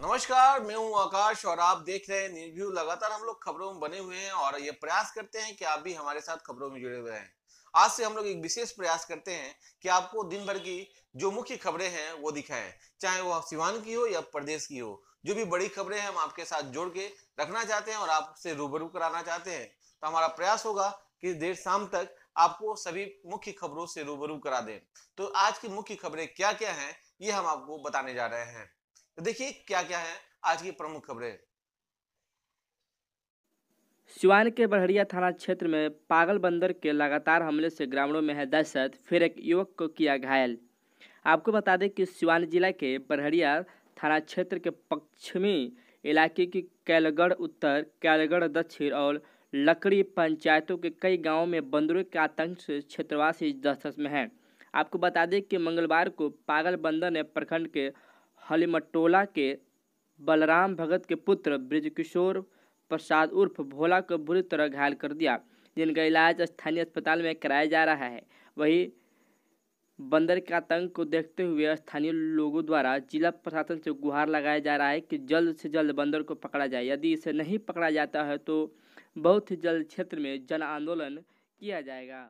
नमस्कार मैं हूं आकाश और आप देख रहे हैं निर्व्यू लगातार हम लोग खबरों में बने हुए हैं और ये प्रयास करते हैं कि आप भी हमारे साथ खबरों में जुड़े हुए हैं आज से हम लोग एक विशेष प्रयास करते हैं कि आपको दिन भर की जो मुख्य खबरें हैं वो दिखाएं चाहे वो सिवान की हो या प्रदेश की हो जो भी बड़ी खबरें हैं हम आपके साथ जोड़ के रखना चाहते हैं और आपसे रूबरू कराना चाहते हैं तो हमारा प्रयास होगा कि देर शाम तक आपको सभी मुख्य खबरों से रूबरू करा दें तो आज की मुख्य खबरें क्या क्या हैं ये हम आपको बताने जा रहे हैं तो देखिए क्या क्या है आज की प्रमुख खबरें सिवान के बड़हरिया थाना क्षेत्र में पागल बंदर के लगातार हमले से ग्रामीणों में है दहशत फिर एक युवक को किया घायल आपको बता दें कि सिवान जिला के बरहड़िया थाना क्षेत्र के पश्चिमी इलाके की कैलगढ़ उत्तर कैलगढ़ दक्षिण और लकड़ी पंचायतों के कई गांवों में बंदरों के आतंक से क्षेत्रवासी दहशत में है आपको बता दें कि मंगलवार को पागल बंदर ने प्रखंड के हलिमटोला के बलराम भगत के पुत्र ब्रजकिशोर प्रसाद उर्फ भोला को बुरी तरह घायल कर दिया जिनका इलाज स्थानीय अस्पताल में कराया जा रहा है वही बंदर के आतंक को देखते हुए स्थानीय लोगों द्वारा जिला प्रशासन से गुहार लगाया जा रहा है कि जल्द से जल्द बंदर को पकड़ा जाए यदि इसे नहीं पकड़ा जाता है तो बहुत ही जल्द क्षेत्र में जन आंदोलन किया जाएगा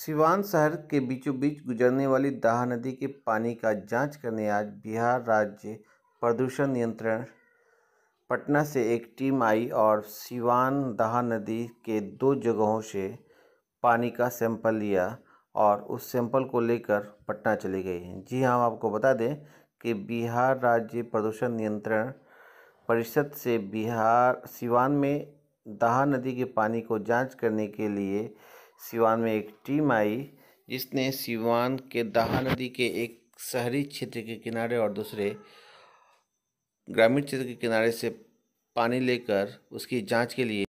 सिवान शहर के बीचों बीच गुजरने वाली दाह नदी के पानी का जांच करने आज बिहार राज्य प्रदूषण नियंत्रण पटना से एक टीम आई और सिवान दाह नदी के दो जगहों से पानी का सैंपल लिया और उस सैंपल को लेकर पटना चली गई जी हाँ हम आपको बता दें कि बिहार राज्य प्रदूषण नियंत्रण परिषद से बिहार सिवान में दाह नदी के पानी को जांच करने के लिए सिवान में एक टीम आई जिसने सिवान के दाहा नदी के एक शहरी क्षेत्र के किनारे और दूसरे ग्रामीण क्षेत्र के किनारे से पानी लेकर उसकी जांच के लिए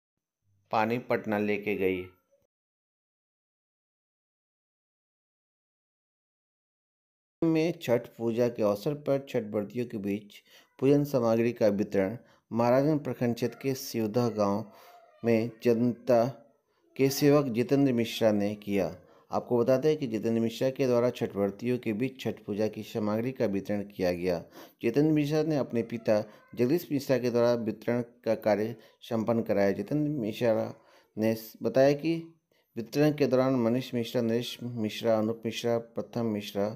पानी पटना लेके गई में छठ पूजा के अवसर पर छठ व्रतियों के बीच पूजन सामग्री का वितरण महाराजगंज प्रखंड क्षेत्र के सिवधा गांव में जनता के सेवक जितेंद्र मिश्रा ने किया आपको बता दें कि जितेंद्र मिश्रा के द्वारा छठवर्तियों के बीच छठ पूजा की सामग्री का वितरण किया गया जितेंद्र मिश्रा ने अपने पिता जगदीश मिश्रा के द्वारा वितरण का कार्य संपन्न कराया जितेंद्र मिश्रा ने बताया कि वितरण के दौरान मनीष मिश्रा नरेश मिश्रा अनूप मिश्रा प्रथम मिश्रा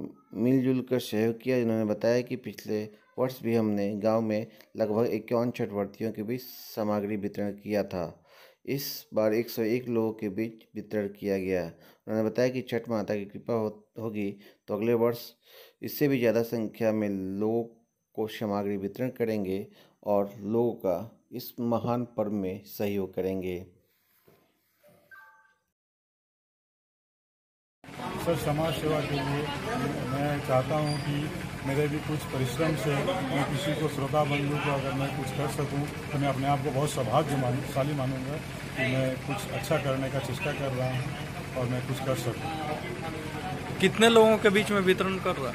मिलजुल कर सहयोग किया इन्होंने बताया कि पिछले वर्ष भी हमने गांव में लगभग इक्यावन छठवर्तियों के बीच सामग्री वितरण किया था इस बार 101 लोगों के बीच वितरण किया गया उन्होंने बताया कि छठ माता की कृपा हो, होगी तो अगले वर्ष इससे भी ज़्यादा संख्या में लोगों को सामग्री वितरण करेंगे और लोगों का इस महान पर्व में सहयोग करेंगे सर समाज सेवा के लिए मैं चाहता हूँ कि मेरे भी कुछ परिश्रम से मैं किसी को श्रोता बनूँ तो अगर मैं कुछ कर सकूं तो मैं अपने आप को बहुत सौभाग्य मानशाली मानूंगा कि मैं कुछ अच्छा करने का चेष्टा कर रहा हूं और मैं कुछ कर सकूं कितने लोगों के बीच में वितरण कर रहा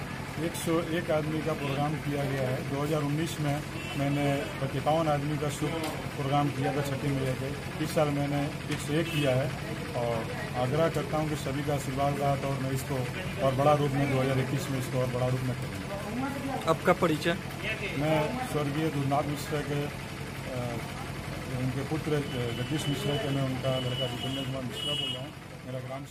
एक सौ एक आदमी का प्रोग्राम किया गया है 2019 में मैंने इक्यावन आदमी का शुभ प्रोग्राम किया था छठी मिले के इस साल मैंने एक सौ एक किया है और आग्रह करता हूँ कि सभी का आशीर्वाद रहा था और मैं इसको और बड़ा रूप में 2021 में इसको और बड़ा रूप में करूँगा आपका परिचय मैं स्वर्गीय गुरुनाथ मिश्रा के उनके पुत्र जगदीश मिश्रा के मैं उनका लड़का जितेंद्र कुमार मिश्रा बोल रहा हूँ मेरा ग्राम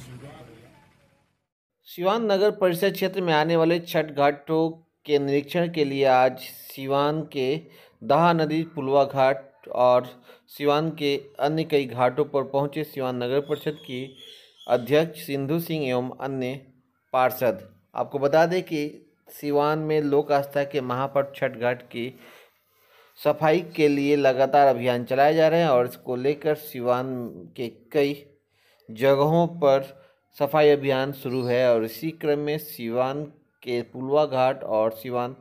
सिवान नगर परिषद क्षेत्र में आने वाले छठ घाटों के निरीक्षण के लिए आज सिवान के दहा नदी पुलवा घाट और सिवान के अन्य कई घाटों पर पहुंचे सिवान नगर परिषद की अध्यक्ष सिंधु सिंह एवं अन्य पार्षद आपको बता दें कि सिवान में लोक आस्था के महापट छठ घाट की सफाई के लिए लगातार अभियान चलाए जा रहे हैं और इसको लेकर सिवान के कई जगहों पर सफाई अभियान शुरू है और इसी क्रम में सिवान के पुलवा घाट और सिवान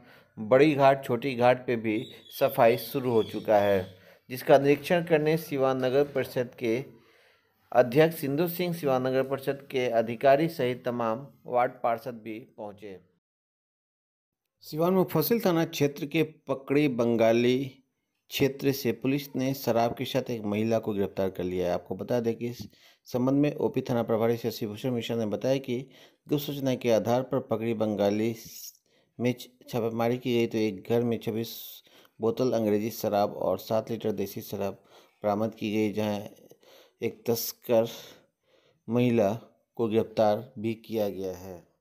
बड़ी घाट छोटी घाट पे भी सफाई शुरू हो चुका है जिसका निरीक्षण करने सिवान नगर परिषद के अध्यक्ष सिंधु सिंह सिवान नगर परिषद के अधिकारी सहित तमाम वार्ड पार्षद भी पहुँचे सिवान मुफसिल थाना क्षेत्र के पकड़ी बंगाली क्षेत्र से पुलिस ने शराब के साथ एक महिला को गिरफ्तार कर लिया है आपको बता दें कि इस संबंध में ओपी थाना प्रभारी शशिभूषण मिश्रा ने बताया कि गुप्त सूचना के आधार पर पकड़ी बंगाली में छापेमारी की गई तो एक घर में छब्बीस बोतल अंग्रेजी शराब और सात लीटर देसी शराब बरामद की गई जहाँ एक तस्कर महिला को गिरफ्तार भी किया गया है